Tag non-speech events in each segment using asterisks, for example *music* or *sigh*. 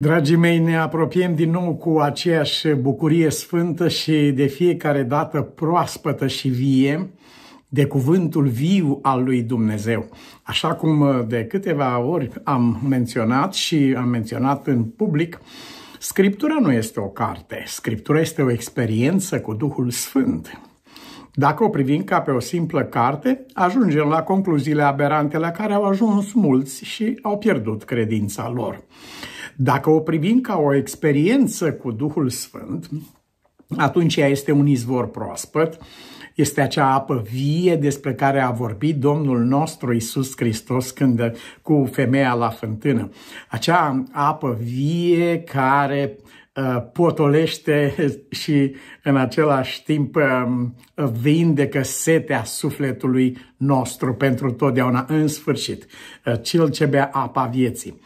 Dragii mei, ne apropiem din nou cu aceeași bucurie sfântă și de fiecare dată proaspătă și vie de cuvântul viu al lui Dumnezeu. Așa cum de câteva ori am menționat și am menționat în public, Scriptura nu este o carte, Scriptura este o experiență cu Duhul Sfânt. Dacă o privim ca pe o simplă carte, ajungem la concluziile aberante la care au ajuns mulți și au pierdut credința lor. Dacă o privim ca o experiență cu Duhul Sfânt, atunci ea este un izvor proaspăt, este acea apă vie despre care a vorbit Domnul nostru Isus Hristos când cu femeia la fântână. Acea apă vie care uh, potolește *laughs* și în același timp um, vindecă setea sufletului nostru pentru totdeauna în sfârșit, uh, cel ce bea apa vieții.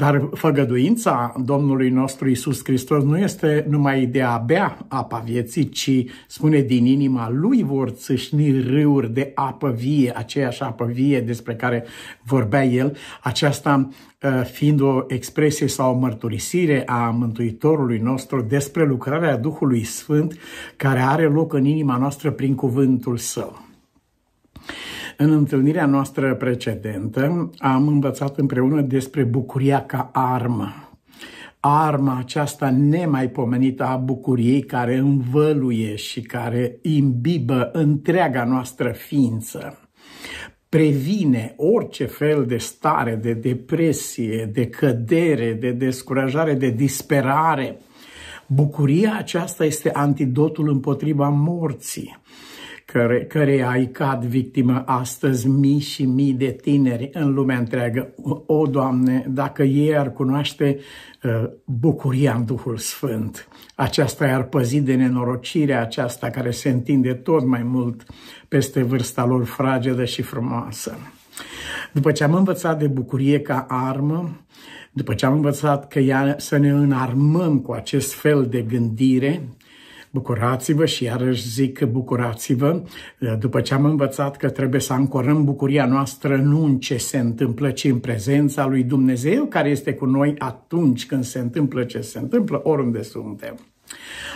Dar făgăduința Domnului nostru Isus Hristos nu este numai de a bea apa vieții, ci spune din inima lui vor țâșni râuri de apă vie, aceeași apă vie despre care vorbea el, aceasta ă, fiind o expresie sau o mărturisire a Mântuitorului nostru despre lucrarea Duhului Sfânt care are loc în inima noastră prin cuvântul său. În întâlnirea noastră precedentă am învățat împreună despre bucuria ca armă arma aceasta nemaipomenită a bucuriei care învăluie și care imbibă întreaga noastră ființă. Previne orice fel de stare, de depresie, de cădere, de descurajare, de disperare. Bucuria aceasta este antidotul împotriva morții care, care ai cad victimă astăzi mii și mii de tineri în lumea întreagă. O, Doamne, dacă ei ar cunoaște uh, bucuria în Duhul Sfânt, aceasta i-ar păzi de nenorocirea aceasta care se întinde tot mai mult peste vârsta lor fragedă și frumoasă. După ce am învățat de bucurie ca armă, după ce am învățat că ea, să ne înarmăm cu acest fel de gândire, bucurați-vă și iarăși zic bucurați-vă. După ce am învățat că trebuie să ancorăm bucuria noastră nu în ce se întâmplă, ci în prezența lui Dumnezeu care este cu noi atunci când se întâmplă ce se întâmplă, oriunde suntem.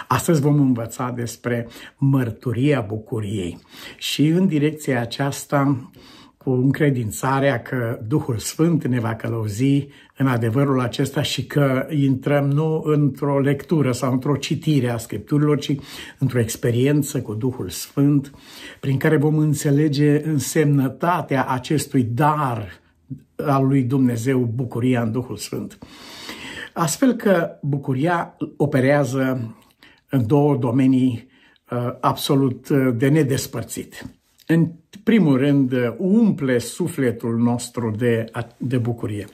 Astăzi vom învăța despre mărturia bucuriei și în direcția aceasta cu încredințarea că Duhul Sfânt ne va călăuzi în adevărul acesta și că intrăm nu într-o lectură sau într-o citire a Scripturilor, ci într-o experiență cu Duhul Sfânt, prin care vom înțelege însemnătatea acestui dar al lui Dumnezeu, bucuria în Duhul Sfânt. Astfel că bucuria operează în două domenii uh, absolut uh, de nedespărțit. În primul rând, uh, umple sufletul nostru de, de bucurie.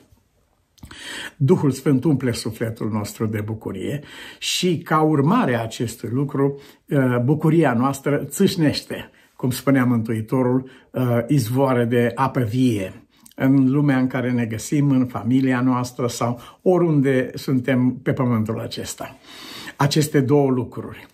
Duhul Sfânt umple sufletul nostru de bucurie și ca urmare a acestui lucru, uh, bucuria noastră țâșnește, cum spunea Mântuitorul, uh, izvoare de apă vie în lumea în care ne găsim, în familia noastră sau oriunde suntem pe pământul acesta. Aceste două lucruri.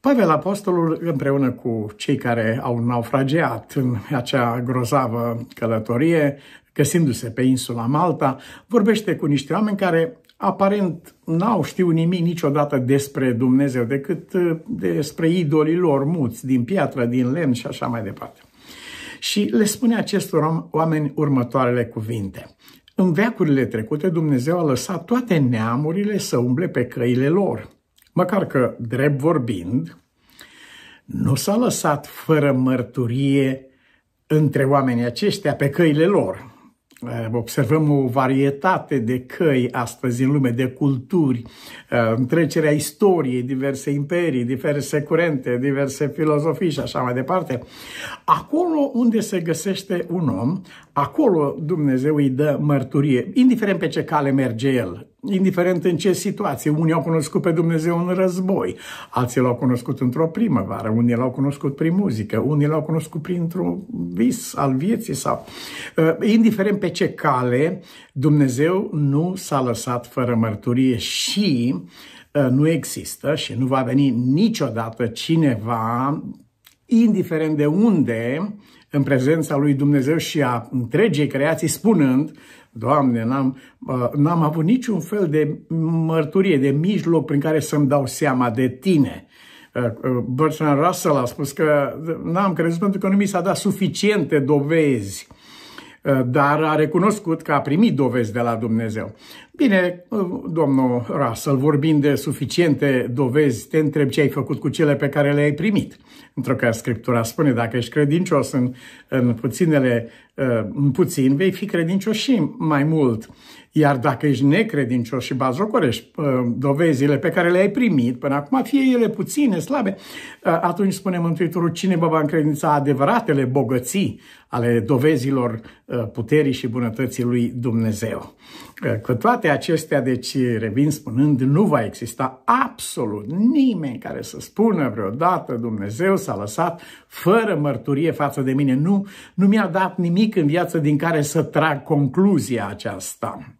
Pavel Apostolul, împreună cu cei care au naufragiat în acea grozavă călătorie, găsindu-se pe insula Malta, vorbește cu niște oameni care aparent n-au știut nimic niciodată despre Dumnezeu, decât uh, despre idolii lor muți, din piatră, din lemn și așa mai departe. Și le spune acestor oameni următoarele cuvinte. În veacurile trecute, Dumnezeu a lăsat toate neamurile să umble pe căile lor. Măcar că, drept vorbind, nu s-a lăsat fără mărturie între oamenii aceștia pe căile lor. Eh, observăm o varietate de căi astăzi în lume, de culturi, eh, întrecerea istoriei, diverse imperii, diverse curente, diverse filozofii și așa mai departe. Acolo unde se găsește un om, acolo Dumnezeu îi dă mărturie, indiferent pe ce cale merge el, indiferent în ce situație. Unii au cunoscut pe Dumnezeu în război, alții l-au cunoscut într-o primăvară, unii l-au cunoscut prin muzică, unii l-au cunoscut printr-un vis al vieții sau... Uh, indiferent pe ce cale, Dumnezeu nu s-a lăsat fără mărturie și uh, nu există și nu va veni niciodată cineva, indiferent de unde, în prezența lui Dumnezeu și a întregii creații, spunând Doamne, n-am, n-am avut niciun fel de mărturie, de mijloc prin care să-mi dau seama de tine. Bertrand Russell a spus că n-am crezut pentru că nu mi s-a dat suficiente dovezi Eh, dar a recunoscut că a primit dovezi de la Dumnezeu. Bine, eh, domnul Russell, vorbind de suficiente dovezi, te întreb ce ai făcut cu cele pe care le-ai primit. Pentru că Scriptura spune, dacă ești credincios în, în, puținele, eh, în puțin, vei fi credincios și mai mult. Iar dacă ești necredincios și bazocorești dovezile pe care le-ai primit până acum, fie ele puține, slabe, atunci spune Mântuitorul, cine vă va încredința adevăratele bogății ale dovezilor Uh, puterii și bunătății lui Dumnezeu. Uh, cu toate acestea, deci, revin spunând, nu va exista absolut nimeni care să spună vreodată Dumnezeu s-a lăsat fără mărturie față de mine. Nu, nu mi-a dat nimic în viață din care să trag concluzia aceasta.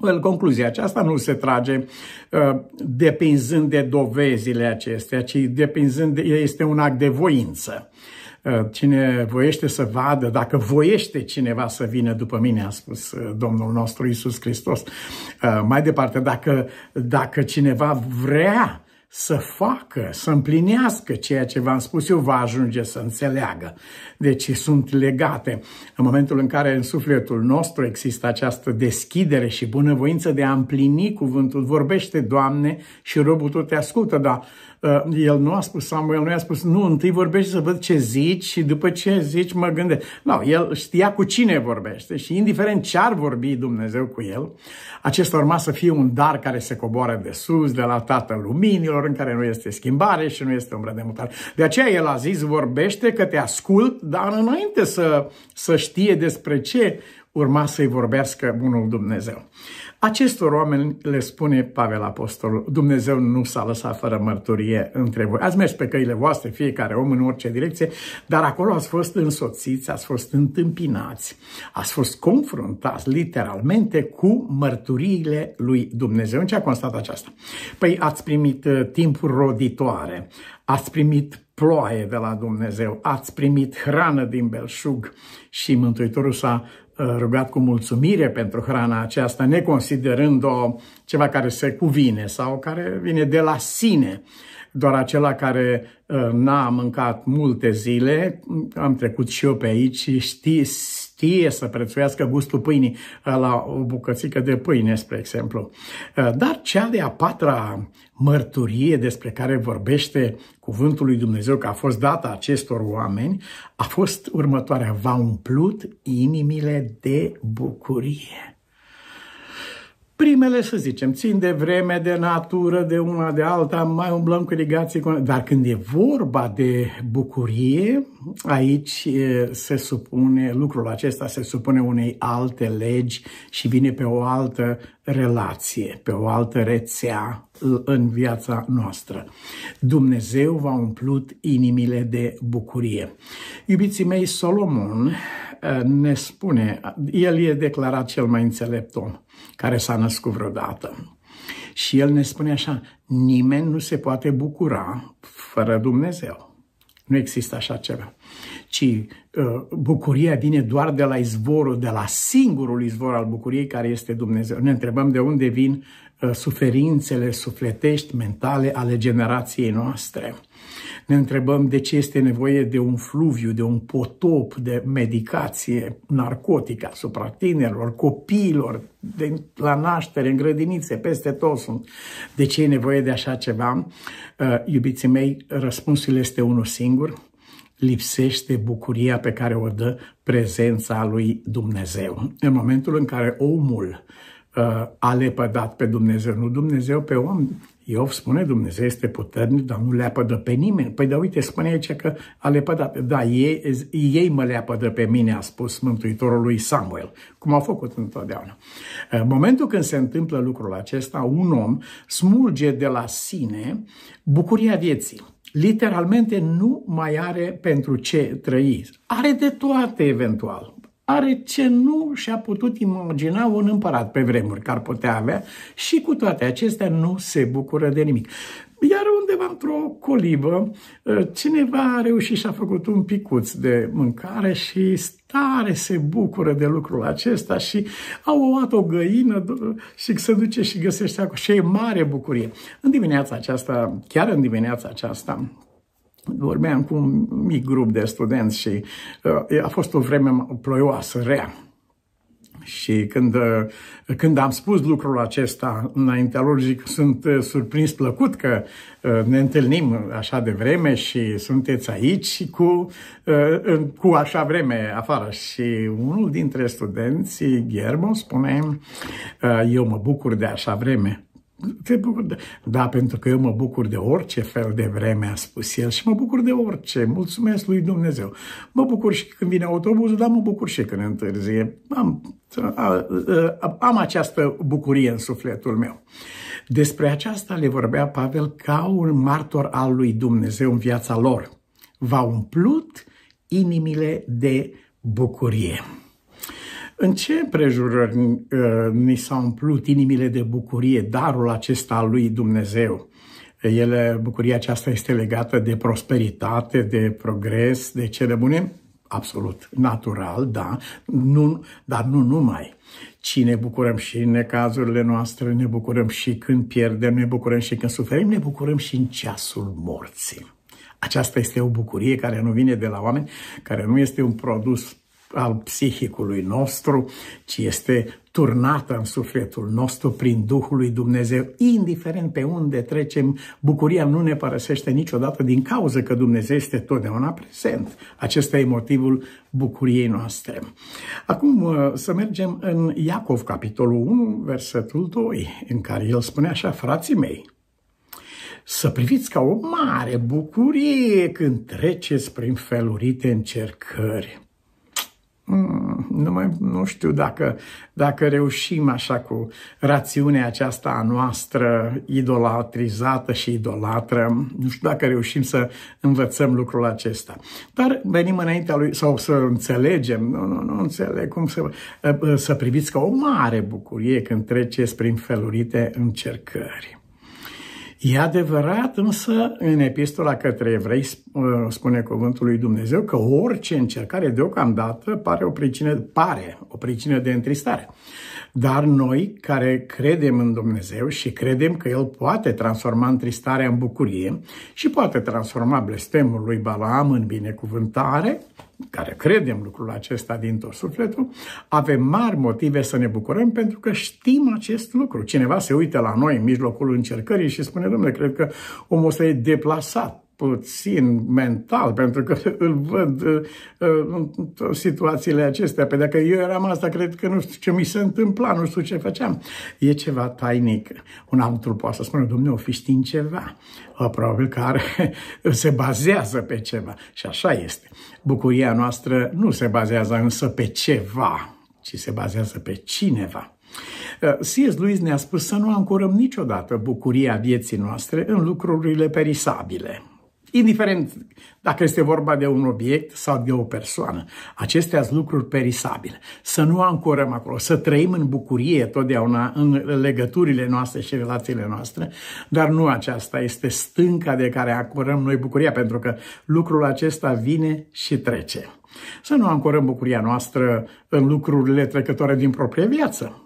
Well, concluzia aceasta nu se trage uh, depinzând de dovezile acestea, ci depinzând de, este un act de voință. Uh, Uh, cine voiește să vadă, dacă voiește cineva să vină după mine, a spus uh, Domnul nostru Isus Hristos. Uh, mai departe, dacă, dacă cineva vrea să facă, să împlinească ceea ce v-am spus eu, va ajunge să înțeleagă. Deci sunt legate. În momentul în care în sufletul nostru există această deschidere și bunăvoință de a împlini cuvântul, vorbește, Doamne, și robul te ascultă, dar Uh, el nu a spus, Samuel nu i-a spus, nu, întâi vorbești să văd ce zici și după ce zici mă gândesc. Nu, no, el știa cu cine vorbește și indiferent ce ar vorbi Dumnezeu cu el, acesta urma să fie un dar care se coboară de sus, de la Tatăl Luminilor, în care nu este schimbare și nu este umbră de mutare. De aceea el a zis, vorbește că te ascult, dar înainte să, să știe despre ce urma să-i vorbească bunul Dumnezeu. Acestor oameni le spune Pavel Apostol. Dumnezeu nu s-a lăsat fără mărturie între voi. Ați mers pe căile voastre, fiecare om în orice direcție, dar acolo ați fost însoțiți, ați fost întâmpinați, ați fost confruntați literalmente cu mărturiile lui Dumnezeu. În ce a constat aceasta? Păi ați primit uh, timpuri roditoare, ați primit ploaie de la Dumnezeu, ați primit hrană din belșug și Mântuitorul s-a rugat cu mulțumire pentru hrana aceasta, neconsiderând-o ceva care se cuvine sau care vine de la sine. Doar acela care uh, n-a mâncat multe zile, am trecut și eu pe aici, știe, știe să prețuiască gustul pâinii ă, la o bucățică de pâine, spre exemplu. Ă, dar cea de-a patra mărturie despre care vorbește cuvântul lui Dumnezeu că a fost dată acestor oameni a fost următoarea. V-a umplut inimile de bucurie. Primele, să zicem, țin de vreme, de natură, de una, de alta, mai umblăm cu ligații. Cu... Dar când e vorba de bucurie, aici se supune, lucrul acesta se supune unei alte legi și vine pe o altă relație, pe o altă rețea în viața noastră. Dumnezeu v-a umplut inimile de bucurie. Iubiții mei, Solomon eh, ne spune, el e declarat cel mai înțelept om care s-a născut vreodată. Și el ne spune așa, nimeni nu se poate bucura fără Dumnezeu. Nu există așa ceva. Ci uh, bucuria vine doar de la izvorul, de la singurul izvor al bucuriei care este Dumnezeu. Ne întrebăm de unde vin Uh, suferințele sufletești, mentale ale generației noastre. Ne întrebăm de ce este nevoie de un fluviu, de un potop de medicație narcotică asupra tinerilor, copiilor, de la naștere, în grădinițe, peste tot sunt. De ce e nevoie de așa ceva? Uh, iubiții mei, răspunsul este unul singur. Lipsește bucuria pe care o dă prezența lui Dumnezeu. În momentul în care omul Uh, a lepădat pe Dumnezeu. Nu Dumnezeu pe om. Iov spune Dumnezeu este puternic, dar nu leapădă pe nimeni. Păi da, uite, spune aici că a lepădat. Da, ei, ei mă leapădă pe mine, a spus Mântuitorul lui Samuel, cum a făcut întotdeauna. În momentul când se întâmplă lucrul acesta, un om smulge de la sine bucuria vieții literalmente nu mai are pentru ce trăi. Are de toate eventual are ce nu și-a putut imagina un împărat pe vremuri că ar putea avea și cu toate acestea nu se bucură de nimic. Iar undeva într-o colibă, ă, cineva a reușit și a făcut un picuț de mâncare și tare se bucură de lucrul acesta și au luat o găină și se duce și găsește acolo și e mare bucurie. În dimineața aceasta, chiar în dimineața aceasta, vorbeam cu un mic grup de studenți și uh, a fost o vreme ploioasă, rea. Și când, uh, când am spus lucrul acesta înaintea lor, zic, sunt uh, surprins plăcut că uh, ne întâlnim așa de vreme și sunteți aici cu, cu așa vreme afară. Și unul dintre studenți, Ghermo, spune, eu mă bucur de așa vreme te bucur de... Da, pentru că eu mă bucur de orice fel de vreme, a spus el, și mă bucur de orice. Mulțumesc lui Dumnezeu. Mă bucur și când vine autobuzul, dar mă bucur și când întârzie. Am, am această bucurie în sufletul meu. Despre aceasta le vorbea Pavel ca un martor al lui Dumnezeu în viața lor. V-a umplut inimile de bucurie. În ce prejurări uh, ni s-au umplut inimile de bucurie, darul acesta al lui Dumnezeu? Ele, bucuria aceasta este legată de prosperitate, de progres, de cele bune? Absolut, natural, da, nu, dar nu numai ci ne bucurăm și în necazurile noastre, ne bucurăm și când pierdem, ne bucurăm și când suferim, ne bucurăm și în ceasul morții. Aceasta este o bucurie care nu vine de la oameni, care nu este un produs al psihicului nostru, ci este turnată în sufletul nostru prin Duhul lui Dumnezeu. Indiferent pe unde trecem, bucuria nu ne părăsește niciodată din cauza că Dumnezeu este totdeauna prezent. Acesta e motivul bucuriei noastre. Acum uh, să mergem în Iacov, capitolul 1, versetul 2, în care el spune așa, frații mei, să priviți ca o mare bucurie când treceți prin felurite încercări Mm, nu, mai, nu știu dacă, dacă reușim așa cu rațiunea aceasta a noastră idolatrizată și idolatră, nu știu dacă reușim să învățăm lucrul acesta. Dar venim înaintea lui, sau să înțelegem, nu, nu, nu înțeleg cum să, să priviți ca o mare bucurie când treceți prin felurite încercări. E adevărat însă în epistola către evrei uh, spune cuvântul lui Dumnezeu că orice încercare deocamdată pare o pricină, pare o pricină de întristare. Dar noi, care credem în Dumnezeu și credem că El poate transforma întristarea în bucurie și poate transforma blestemul lui Balaam în binecuvântare, care credem lucrul acesta din tot sufletul, avem mari motive să ne bucurăm pentru că știm acest lucru. Cineva se uită la noi în mijlocul încercării și spune, domnule, cred că omul ăsta e deplasat, puțin mental, pentru că *laughs* îl văd uh, uh, în situațiile acestea. Pe păi dacă eu eram asta, cred că nu știu ce mi se întâmpla, nu știu ce făceam. E ceva tainic. Un altul poate să spună, domnule, o fi știind ceva. Uh, probabil că are, *laughs* se bazează pe ceva. Și așa este. Bucuria noastră nu se bazează însă pe ceva, ci se bazează pe cineva. C.S. Lewis ne-a spus să nu ancorăm niciodată bucuria vieții noastre în lucrurile perisabile, indiferent dacă este vorba de un obiect sau de o persoană. Acestea sunt lucruri perisabile. Să nu ancorăm acolo, să trăim în bucurie totdeauna în legăturile noastre și relațiile noastre, dar nu aceasta este stânca de care ancorăm noi bucuria, pentru că lucrul acesta vine și trece. Să nu ancorăm bucuria noastră în lucrurile trecătoare din proprie viață.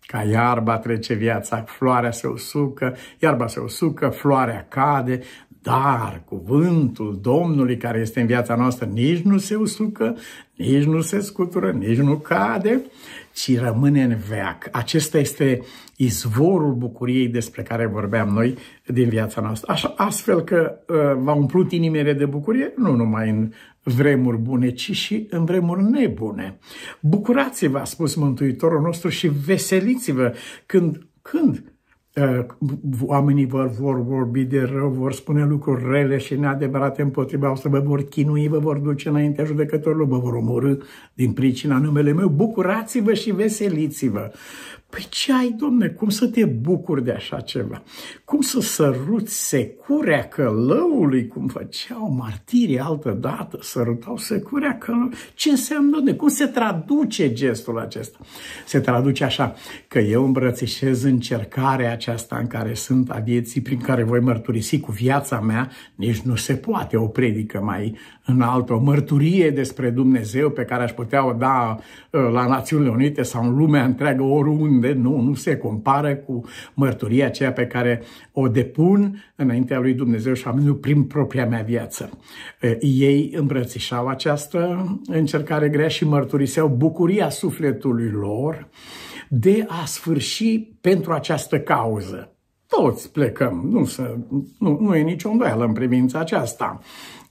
Ca iarba trece viața, floarea se usucă, iarba se usucă, floarea cade, dar cuvântul Domnului care este în viața noastră nici nu se usucă, nici nu se scutură, nici nu cade, ci rămâne în veac. Acesta este izvorul bucuriei despre care vorbeam noi din viața noastră. Așa, astfel că uh, v-a umplut inimile de bucurie, nu numai în vremuri bune, ci și în vremuri nebune. Bucurați-vă, a spus Mântuitorul nostru, și veseliți-vă când, când Eh, oamenii vor vor vorbi de rău, vor spune lucruri rele și neadevărate împotriva să vă vor chinui, vă vor duce înaintea judecătorilor, vă vor omorâ din pricina numele meu. Bucurați-vă și veseliți-vă! Păi ce ai, domne, cum să te bucuri de așa ceva? Cum să săruți securea călăului, cum făceau martirii altă dată, sărutau securea călăului? Ce înseamnă, domne? Cum se traduce gestul acesta? Se traduce așa, că eu îmbrățișez încercarea aceasta în care sunt a vieții, prin care voi mărturisi cu viața mea, nici nu se poate o predică mai în altă, o mărturie despre Dumnezeu pe care aș putea o da uh, la Națiunile Unite sau în lumea întreagă, oriunde, nu, nu se compară cu mărturia aceea pe care o depun înaintea lui Dumnezeu și am prin propria mea viață. Uh, ei îmbrățișau această încercare grea și mărturiseau bucuria sufletului lor de a sfârși pentru această cauză. Toți plecăm, nu, să, nu, nu e nicio îndoială în privința aceasta.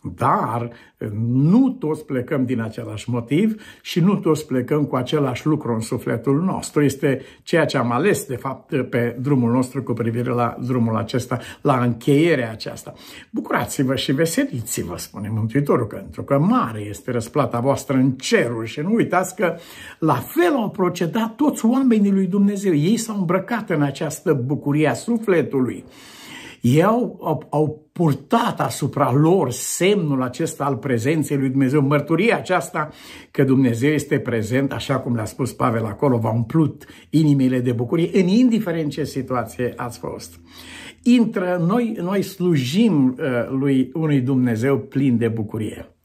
Dar eh, nu toți plecăm din același motiv și nu toți plecăm cu același lucru în sufletul nostru. Este ceea ce am ales, de fapt, eh, pe drumul nostru cu privire la drumul acesta, la încheierea aceasta. Bucurați-vă și veseliți-vă, spune Mântuitorul, că pentru că mare este răsplata voastră în ceruri și nu uitați că la fel au procedat toți oamenii lui Dumnezeu. Ei s-au îmbrăcat în această bucurie a sufletului ei au, au, au purtat asupra lor semnul acesta al prezenței lui Dumnezeu, mărturia aceasta că Dumnezeu este prezent, așa cum le-a spus Pavel acolo, v-a umplut inimile de bucurie, în indiferent ce situație ați fost. Intră, noi, noi slujim uh, lui unui Dumnezeu plin de bucurie.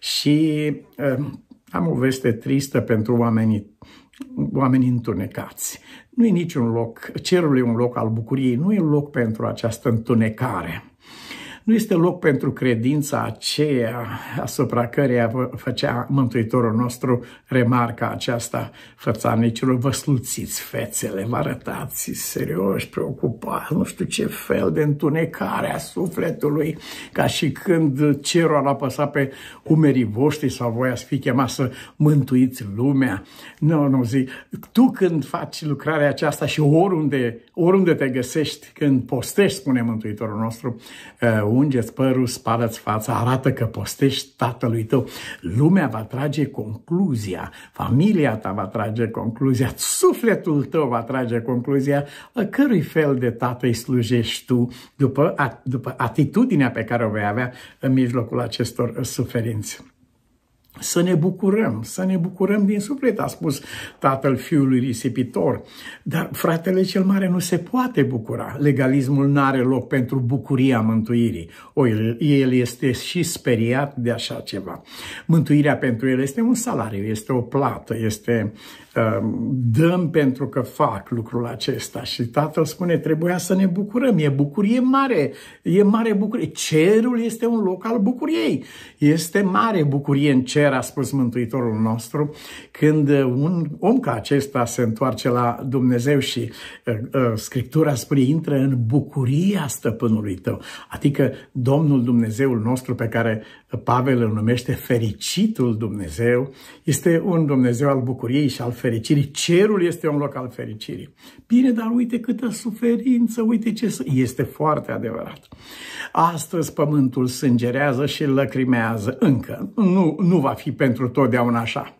Și uh, am o veste tristă pentru oamenii oamenii întunecați. Nu e niciun loc, cerul e un loc al bucuriei, nu e un loc pentru această întunecare. Nu este loc pentru credința aceea asupra căreia făcea Mântuitorul nostru remarca aceasta fățanicilor. Vă sluțiți fețele, vă arătați serioși, preocupați, nu știu ce fel de întunecare a sufletului, ca și când cerul ar apăsa pe umerii voștri sau voi ați fi chemat să mântuiți lumea. Nu, nu zic. Tu când faci lucrarea aceasta și oriunde, oriunde te găsești, când postești, spune Mântuitorul nostru, uh, ungeți părul, spală-ți fața, arată că postești tatălui tău. Lumea va trage concluzia, familia ta va trage concluzia, sufletul tău va trage concluzia a cărui fel de tată îi slujești tu după, după atitudinea pe care o vei avea în mijlocul acestor suferințe să ne bucurăm, să ne bucurăm din suflet, a spus tatăl fiului risipitor. Dar fratele cel mare nu se poate bucura. Legalismul nu are loc pentru bucuria mântuirii. O, el este și speriat de așa ceva. Mântuirea pentru el este un salariu, este o plată, este Ehm, dăm pentru că fac lucrul acesta și tatăl spune, trebuia să ne bucurăm, e bucurie mare, e mare bucurie. Cerul este un loc al bucuriei, este mare bucurie în cer, a spus Mântuitorul nostru, când un om ca acesta se întoarce la Dumnezeu și Scriptura spune, intră în bucuria stăpânului tău, adică Domnul Dumnezeul nostru pe care Pavel îl numește fericitul Dumnezeu, este un Dumnezeu al bucuriei și al fericirii fericirii, cerul este un loc al fericirii. Bine, dar uite câtă suferință, uite ce... Este foarte adevărat. Astăzi pământul sângerează și lăcrimează încă. Nu, nu va fi pentru totdeauna așa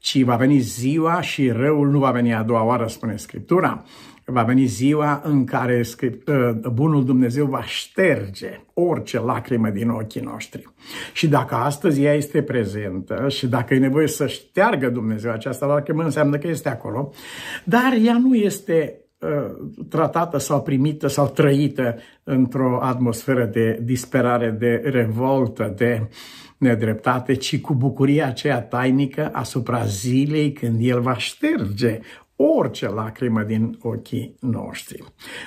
ci va veni ziua și răul nu va veni a doua oară, spune Scriptura va veni ziua în care ă, bunul Dumnezeu va șterge orice lacrimă din ochii noștri. Și dacă astăzi ea este prezentă și dacă e nevoie să șteargă Dumnezeu această lacrimă, înseamnă că este acolo, dar ea nu este ă, tratată sau primită sau trăită într-o atmosferă de disperare, de revoltă, de nedreptate, ci cu bucuria aceea tainică asupra zilei când el va șterge orice lacrimă din ochii noștri.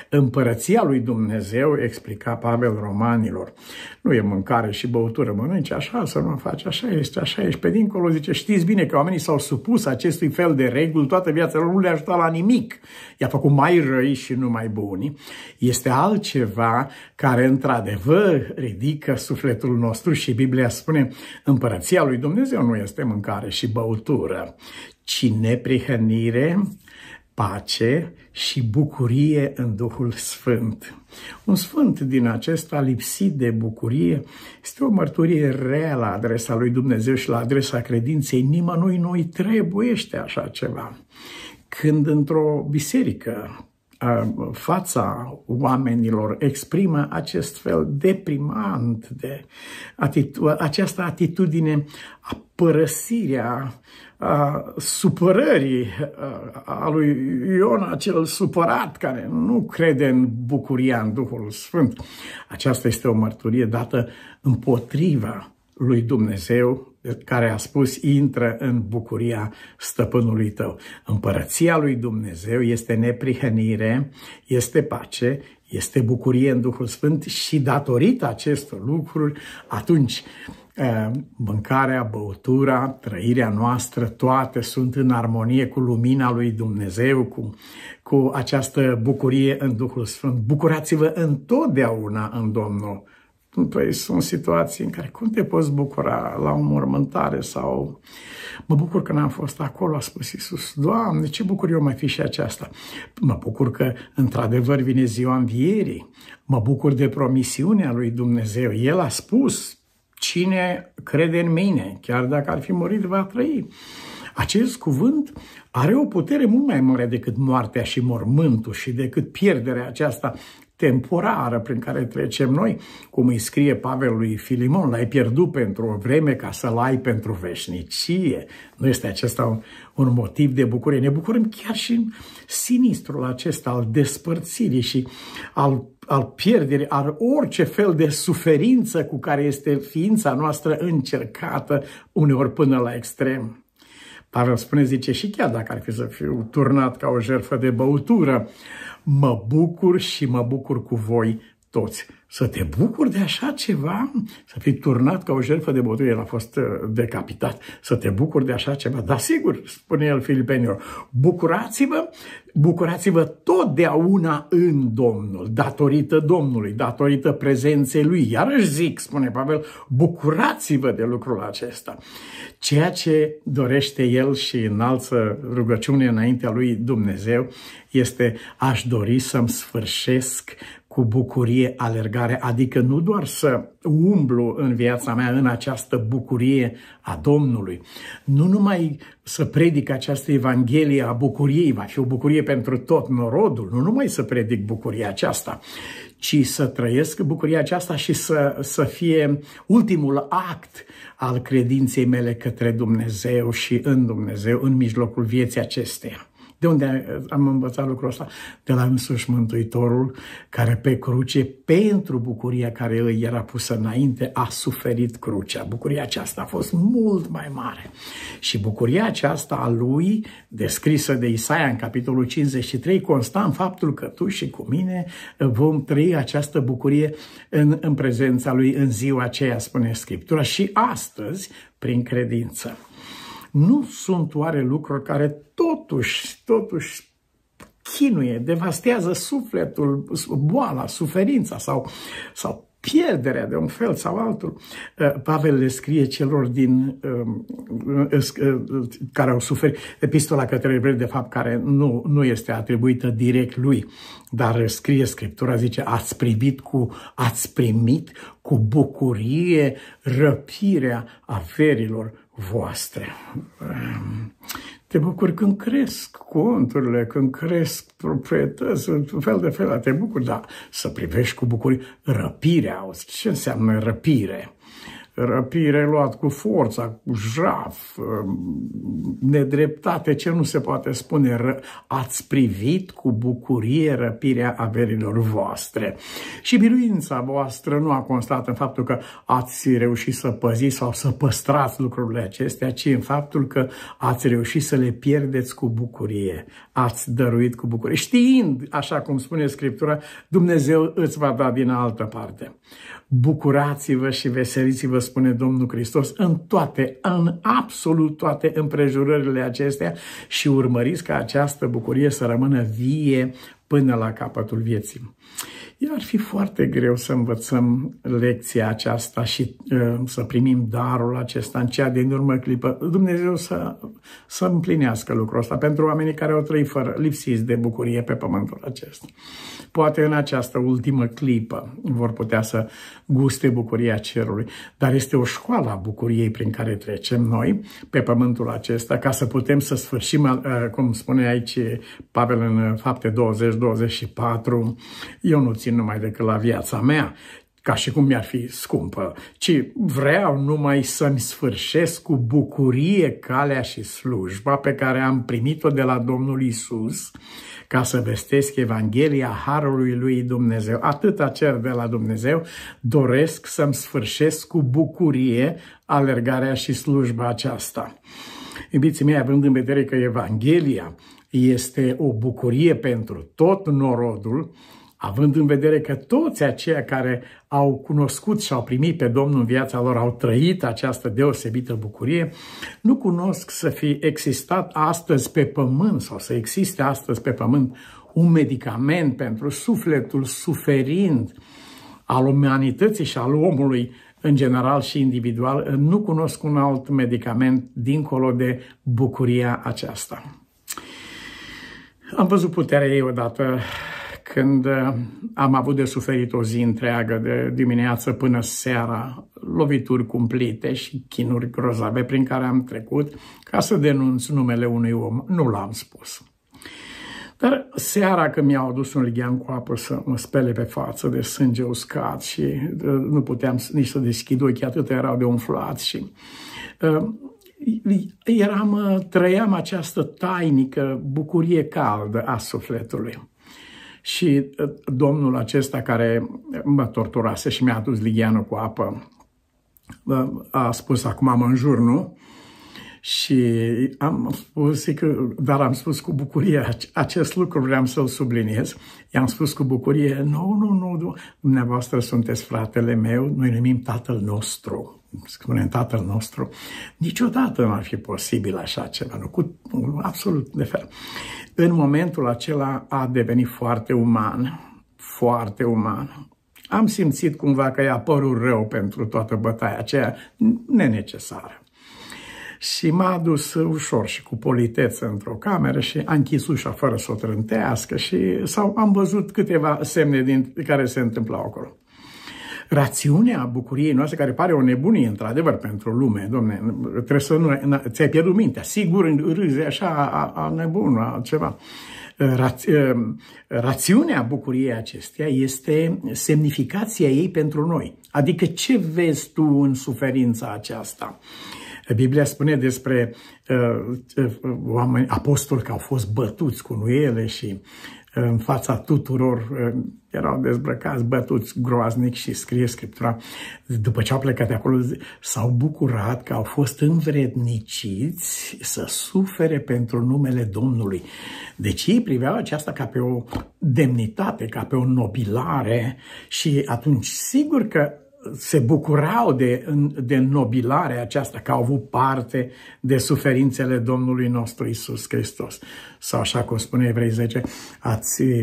Împărăția lui Dumnezeu, explica Pavel romanilor, nu e mâncare și băutură, mănânci așa, să nu faci așa, ești așa, ești pe dincolo, zice, știți bine că oamenii s-au supus acestui fel de reguli toată viața lor, nu le-a ajutat la nimic, i-a făcut mai răi și nu mai buni. Este altceva care într-adevăr ridică sufletul nostru și Biblia spune, împărăția lui Dumnezeu nu este mâncare și băutură, ci neprihănire, pace și bucurie în Duhul Sfânt. Un sfânt din acesta lipsit de bucurie este o mărturie rea la adresa lui Dumnezeu și la adresa credinței. Nimănui nu-i trebuiește așa ceva. Când într-o biserică fața oamenilor exprimă acest fel deprimant de atitu- această atitudine a părăsirea a, supărării a, lui Ion, acel supărat, care nu crede în bucuria, în Duhul Sfânt. Aceasta este o mărturie dată împotriva lui Dumnezeu, care a spus, intră în bucuria stăpânului tău. Împărăția lui Dumnezeu este neprihănire, este pace, este bucurie în Duhul Sfânt și datorită acestor lucruri, atunci uh, Ehm, mâncarea, băutura, trăirea noastră, toate sunt în armonie cu lumina lui Dumnezeu, cu, cu această bucurie în Duhul Sfânt. Bucurați-vă întotdeauna în Domnul. Păi sunt situații în care cum te poți bucura la o mormântare sau mă bucur că n-am fost acolo, a spus Isus. Doamne, ce bucurie mai fi și aceasta. Mă bucur că într-adevăr vine ziua învierii. Mă bucur de promisiunea lui Dumnezeu. El a spus Cine crede în mine, chiar dacă ar fi murit, va trăi. Acest cuvânt are o putere mult mai mare decât moartea și mormântul și decât pierderea aceasta temporară prin care trecem noi, cum îi scrie Pavel lui Filimon, l-ai pierdut pentru o vreme ca să-l ai pentru veșnicie. Nu este acesta un, un motiv de bucurie. Ne bucurăm chiar și în sinistrul acesta al despărțirii și al al pierderii, al orice fel de suferință cu care este ființa noastră încercată, uneori până la extrem. Pavel spune, zice, și chiar dacă ar fi să fiu turnat ca o jertfă de băutură, mă bucur și mă bucur cu voi toți. Să te bucuri de așa ceva, să fii turnat ca o jertfă de bătuie, el a fost uh, decapitat, să te bucuri de așa ceva. Da, sigur, spune el filipenilor, bucurați-vă, bucurați-vă totdeauna în Domnul, datorită Domnului, datorită prezenței Lui. Iarăși zic, spune Pavel, bucurați-vă de lucrul acesta. Ceea ce dorește el și înalță rugăciune înaintea lui Dumnezeu este aș dori să-mi sfârșesc cu bucurie alergare, adică nu doar să umblu în viața mea în această bucurie a Domnului, nu numai să predic această evanghelie a bucuriei, va fi o bucurie pentru tot norodul, nu numai să predic bucuria aceasta, ci să trăiesc bucuria aceasta și să, să fie ultimul act al credinței mele către Dumnezeu și în Dumnezeu, în mijlocul vieții acesteia. De unde am învățat lucrul ăsta? De la însuși Mântuitorul, care pe cruce, pentru bucuria care îi era pusă înainte, a suferit crucea. Bucuria aceasta a fost mult mai mare. Și bucuria aceasta a lui, descrisă de Isaia în capitolul 53, consta în faptul că tu și cu mine vom trăi această bucurie în, în prezența lui în ziua aceea, spune Scriptura, și astăzi, prin credință. Nu sunt oare lucruri care totuși, totuși chinuie, devastează sufletul, boala, suferința sau, sau pierderea de un fel sau altul. Eh, Pavel le scrie celor din, eh, eh, care au suferit epistola către evrei, de fapt, care nu, nu este atribuită direct lui, dar scrie Scriptura, zice, ați primit cu, ați primit cu bucurie răpirea averilor voastre. Ehm, te bucuri când cresc conturile, când cresc proprietăți, fel de fel, te bucuri, dar să privești cu bucurie răpirea, ce înseamnă răpire? răpire luat cu forța, cu jaf, um, nedreptate, ce nu se poate spune, ați privit cu bucurie răpirea averilor voastre. Și biruința voastră nu a constat în faptul că ați reușit să păziți sau să păstrați lucrurile acestea, ci în faptul că ați reușit să le pierdeți cu bucurie, ați dăruit cu bucurie, știind, așa cum spune Scriptura, Dumnezeu îți va da din altă parte. Bucurați-vă și veseliți-vă, spune Domnul Hristos, în toate, în absolut toate împrejurările acestea și urmăriți ca această bucurie să rămână vie până la capătul vieții ar fi foarte greu să învățăm lecția aceasta și uh, să primim darul acesta în cea din urmă clipă. Dumnezeu să, să împlinească lucrul ăsta pentru oamenii care au trăit fără, lipsiți de bucurie pe pământul acesta. Poate în această ultimă clipă vor putea să guste bucuria cerului, dar este o școală a bucuriei prin care trecem noi pe pământul acesta ca să putem să sfârșim, uh, cum spune aici Pavel în Fapte 20-24, eu nu țin numai decât la viața mea, ca și cum mi-ar fi scumpă, ci vreau numai să-mi sfârșesc cu bucurie calea și slujba pe care am primit-o de la Domnul Isus, ca să vestesc Evanghelia Harului lui Dumnezeu. Atâta cer de la Dumnezeu, doresc să-mi sfârșesc cu bucurie alergarea și slujba aceasta. Iubiții mei, având în vedere că Evanghelia este o bucurie pentru tot norodul, având în vedere că toți aceia care au cunoscut și au primit pe Domnul în viața lor, au trăit această deosebită bucurie, nu cunosc să fi existat astăzi pe pământ sau să existe astăzi pe pământ un medicament pentru sufletul suferind al umanității și al omului în general și individual, nu cunosc un alt medicament dincolo de bucuria aceasta. Am văzut puterea ei odată când uh, am avut de suferit o zi întreagă, de dimineață până seara, lovituri cumplite și chinuri grozave prin care am trecut ca să denunț numele unui om. Nu l-am spus. Dar seara când mi-au adus un lighean cu apă să mă spele pe față de sânge uscat și uh, nu puteam nici să deschid ochii, atât erau de umflat și uh, eram, trăiam această tainică bucurie caldă a sufletului și uh, domnul acesta care mă torturase și mi-a adus ligheanul cu apă uh, a spus acum mă înjur, nu? Și am spus, dar am spus cu bucurie acest lucru, vreau să-l subliniez. I-am spus cu bucurie, nu, nu, nu, dumneavoastră sunteți fratele meu, noi numim tatăl nostru spune tatăl nostru, niciodată nu ar fi posibil așa ceva, nu, cu, absolut de fel. În momentul acela a devenit foarte uman, foarte uman. Am simțit cumva că i-a părut rău pentru toată bătaia aceea nenecesară și m-a dus ușor și cu politeță într-o cameră și a închis ușa fără să o trântească și sau am văzut câteva semne din care se întâmplau acolo. Rațiunea bucuriei noastre, care pare o nebunie, într-adevăr, pentru lume, domne, trebuie să nu... Ți-ai pierdut mintea, sigur râzi așa, a, a nebun, a ceva. Eh, rațiunea bucuriei acesteia este semnificația ei pentru noi. Adică ce vezi tu în suferința aceasta? Uh, Biblia spune despre uh, uh, oameni, apostoli că au fost bătuți cu nuiele și uh, în fața tuturor uh, erau dezbrăcați, bătuți groaznic și scrie Scriptura. După ce au plecat de acolo, s-au bucurat că au fost învredniciți să sufere pentru numele Domnului. Deci ei priveau aceasta ca pe o demnitate, ca pe o nobilare și atunci sigur că se bucurau de, de nobilarea aceasta, că au avut parte de suferințele Domnului nostru Isus Hristos. Sau așa cum spune Evrei 10, ați uh,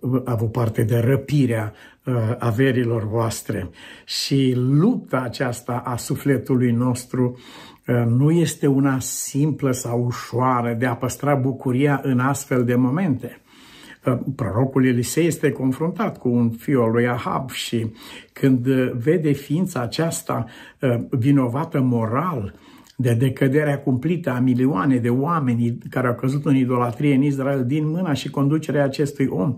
uh, avut parte de răpirea uh, averilor voastre. Și lupta aceasta a sufletului nostru nu este una simplă sau ușoară de a păstra bucuria în astfel de momente Prorocul Elisei este confruntat cu un fiu al lui Ahab și când vede ființa aceasta uh, vinovată moral, de decăderea cumplită a milioane de oameni care au căzut în idolatrie în Israel din mâna și conducerea acestui om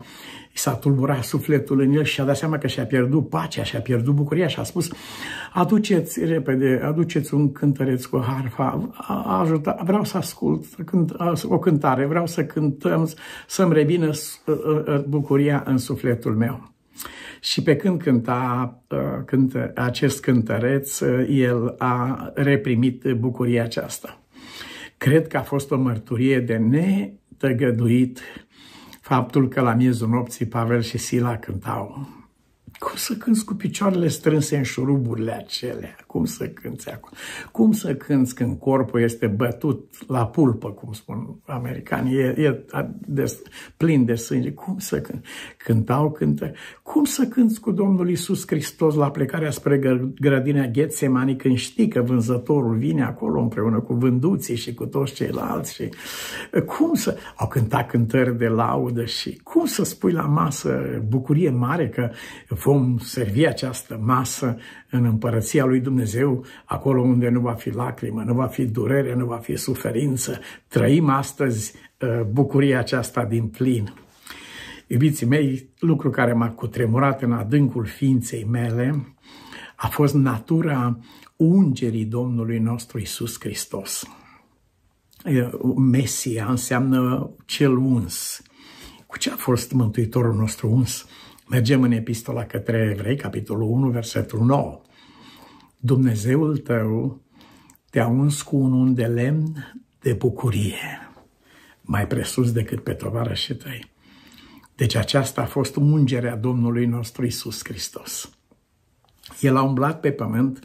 s-a tulburat sufletul în el și a dat seama că și-a pierdut pacea, și-a pierdut bucuria și a spus aduceți repede, aduceți un cântăreț cu harfa, ajută, vreau să ascult cânt, o cântare, vreau să cântăm, să-mi revină bucuria în sufletul meu. Și pe când cânta cântă, acest cântăreț, el a reprimit bucuria aceasta. Cred că a fost o mărturie de netăgăduit faptul că la miezul nopții Pavel și Sila cântau. Cum să cânți cu picioarele strânse în șuruburile acelea? Cum să cânți acum? Cum să cânți când corpul este bătut la pulpă, cum spun americanii, e, e de, plin de sânge? Cum să cânți? Cântau, cântă. Cum să cânți cu Domnul Isus Hristos la plecarea spre grădina Ghețemani când știi că vânzătorul vine acolo împreună cu vânduții și cu toți ceilalți? Și cum să... Au cântat cântări de laudă și cum să spui la masă bucurie mare că vom servi această masă în împărăția lui Dumnezeu, acolo unde nu va fi lacrimă, nu va fi durere, nu va fi suferință. Trăim astăzi uh, bucuria aceasta din plin. Iubiții mei, lucru care m-a cutremurat în adâncul ființei mele a fost natura ungerii Domnului nostru Isus Hristos. Uh, Mesia înseamnă cel uns. Cu ce a fost Mântuitorul nostru uns? Mergem în Epistola către Evrei, capitolul 1, versetul 9. Dumnezeul tău te-a uns cu un un de lemn de bucurie, mai presus decât pe și tăi. Deci aceasta a fost ungerea Domnului nostru Isus Hristos. El a umblat pe pământ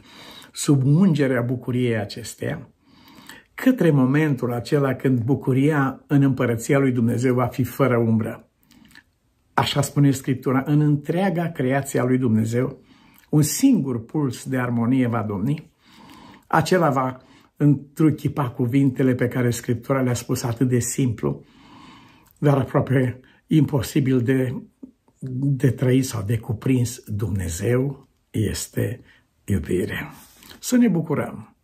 sub ungerea bucuriei acesteia, către momentul acela când bucuria în împărăția lui Dumnezeu va fi fără umbră. Așa spune Scriptura, în întreaga creație a lui Dumnezeu, un singur puls de armonie va domni, acela va întruchipa cuvintele pe care Scriptura le-a spus atât de simplu, dar aproape imposibil de, de trăit sau de cuprins. Dumnezeu este iubire. Să ne bucurăm,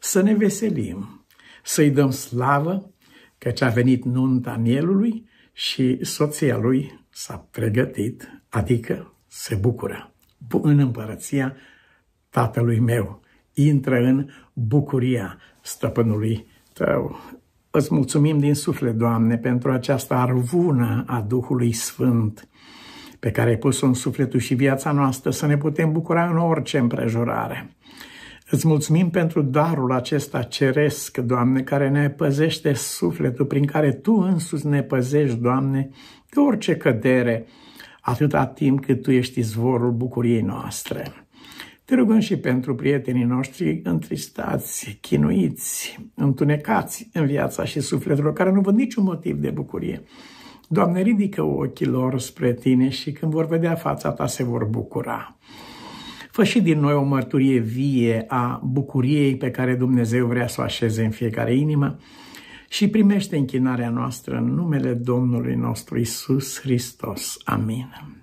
să ne veselim, să-i dăm slavă, căci a venit nunta mielului și soția lui s-a pregătit, adică se bucură. În împărăția tatălui meu, intră în bucuria stăpânului tău. Îți mulțumim din suflet, Doamne, pentru această arvună a Duhului Sfânt pe care ai pus-o în sufletul și viața noastră, să ne putem bucura în orice împrejurare. Îți mulțumim pentru darul acesta ceresc, Doamne, care ne păzește sufletul, prin care Tu însuți ne păzești, Doamne, de orice cădere, atâta timp cât Tu ești izvorul bucuriei noastre. Te rugăm și pentru prietenii noștri întristați, chinuiți, întunecați în viața și sufletul, care nu văd niciun motiv de bucurie. Doamne, ridică ochii lor spre Tine și când vor vedea fața Ta se vor bucura. Fă și din noi o mărturie vie a bucuriei pe care Dumnezeu vrea să o așeze în fiecare inimă și primește închinarea noastră în numele Domnului nostru Isus Hristos. Amin.